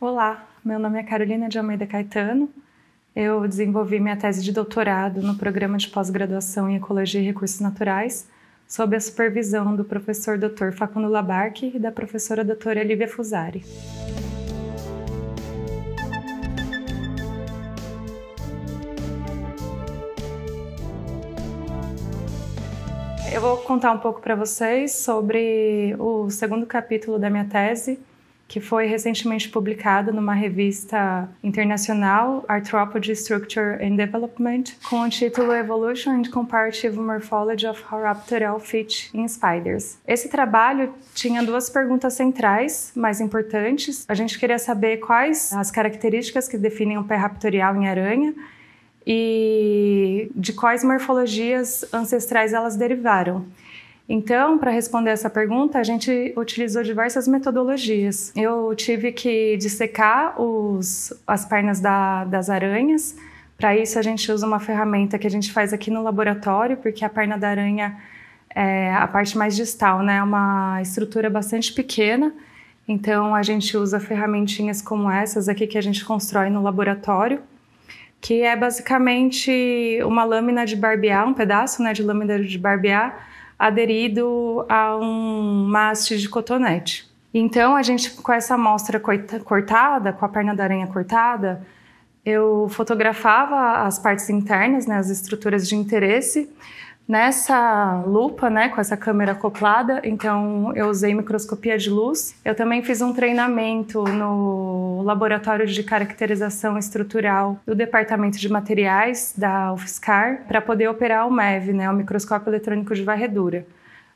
Olá, meu nome é Carolina de Almeida Caetano. Eu desenvolvi minha tese de doutorado no programa de pós-graduação em Ecologia e Recursos Naturais, sob a supervisão do professor Dr. Facundo Labarque e da professora doutora Lívia Fusari. Eu vou contar um pouco para vocês sobre o segundo capítulo da minha tese, que foi recentemente publicado numa revista internacional, Arthropod Structure and Development, com o título Evolution and Comparative Morphology of Horopteral Fit in Spiders. Esse trabalho tinha duas perguntas centrais, mais importantes. A gente queria saber quais as características que definem o um pé raptorial em aranha e de quais morfologias ancestrais elas derivaram. Então, para responder essa pergunta, a gente utilizou diversas metodologias. Eu tive que dissecar os, as pernas da, das aranhas. Para isso, a gente usa uma ferramenta que a gente faz aqui no laboratório, porque a perna da aranha é a parte mais distal, né? É uma estrutura bastante pequena. Então, a gente usa ferramentinhas como essas aqui que a gente constrói no laboratório que é basicamente uma lâmina de barbear, um pedaço né, de lâmina de barbear, aderido a um mastro de cotonete. Então, a gente, com essa amostra cortada, com a perna da aranha cortada, eu fotografava as partes internas, né, as estruturas de interesse, Nessa lupa, né, com essa câmera acoplada, então eu usei microscopia de luz. Eu também fiz um treinamento no laboratório de caracterização estrutural do departamento de materiais da UFSCar para poder operar o MEV, né, o microscópio eletrônico de varredura.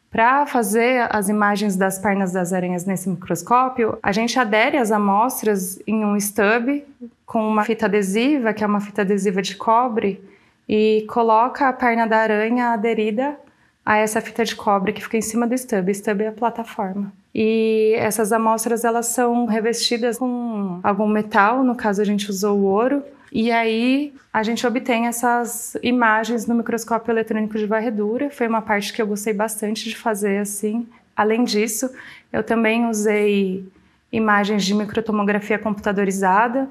Para fazer as imagens das pernas das aranhas nesse microscópio, a gente adere as amostras em um stub com uma fita adesiva, que é uma fita adesiva de cobre, e coloca a perna da aranha aderida a essa fita de cobre que fica em cima do stub. Stub é a plataforma. E essas amostras elas são revestidas com algum metal, no caso a gente usou o ouro, e aí a gente obtém essas imagens no microscópio eletrônico de varredura. Foi uma parte que eu gostei bastante de fazer assim. Além disso, eu também usei imagens de microtomografia computadorizada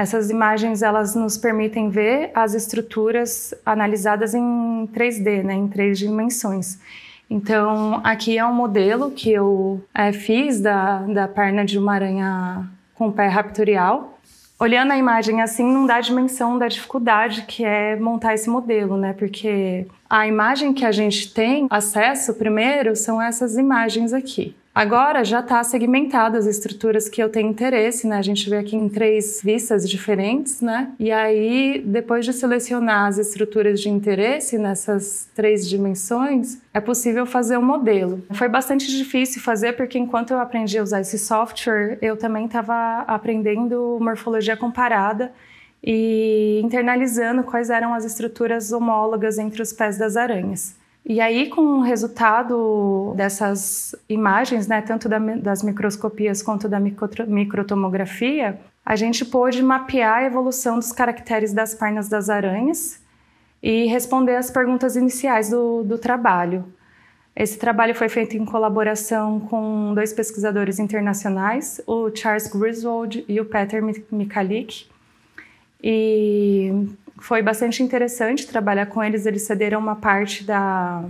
essas imagens elas nos permitem ver as estruturas analisadas em 3D, né, em três dimensões. Então, aqui é um modelo que eu é, fiz da, da perna de uma aranha com pé raptorial. Olhando a imagem assim, não dá a dimensão da dificuldade que é montar esse modelo, né? Porque a imagem que a gente tem acesso primeiro são essas imagens aqui. Agora já está segmentado as estruturas que eu tenho interesse, né? A gente vê aqui em três vistas diferentes, né? E aí, depois de selecionar as estruturas de interesse nessas três dimensões, é possível fazer um modelo. Foi bastante difícil fazer porque enquanto eu aprendi a usar esse software, eu também estava aprendendo morfologia comparada e internalizando quais eram as estruturas homólogas entre os pés das aranhas. E aí, com o resultado dessas imagens, né, tanto da, das microscopias quanto da microtomografia, a gente pôde mapear a evolução dos caracteres das pernas das aranhas e responder às perguntas iniciais do, do trabalho. Esse trabalho foi feito em colaboração com dois pesquisadores internacionais, o Charles Griswold e o Peter Mikalik. E foi bastante interessante trabalhar com eles. Eles cederam uma parte da,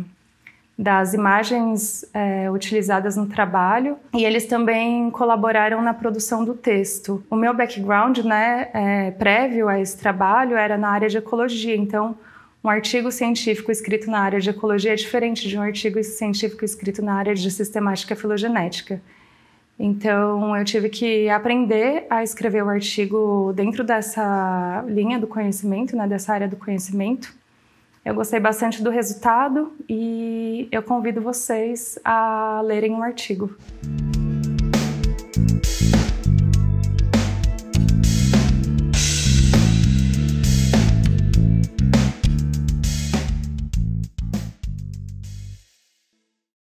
das imagens é, utilizadas no trabalho e eles também colaboraram na produção do texto. O meu background, né, é, prévio a esse trabalho, era na área de ecologia, então um artigo científico escrito na área de ecologia é diferente de um artigo científico escrito na área de sistemática filogenética. Então, eu tive que aprender a escrever o artigo dentro dessa linha do conhecimento, né, dessa área do conhecimento. Eu gostei bastante do resultado e eu convido vocês a lerem o artigo.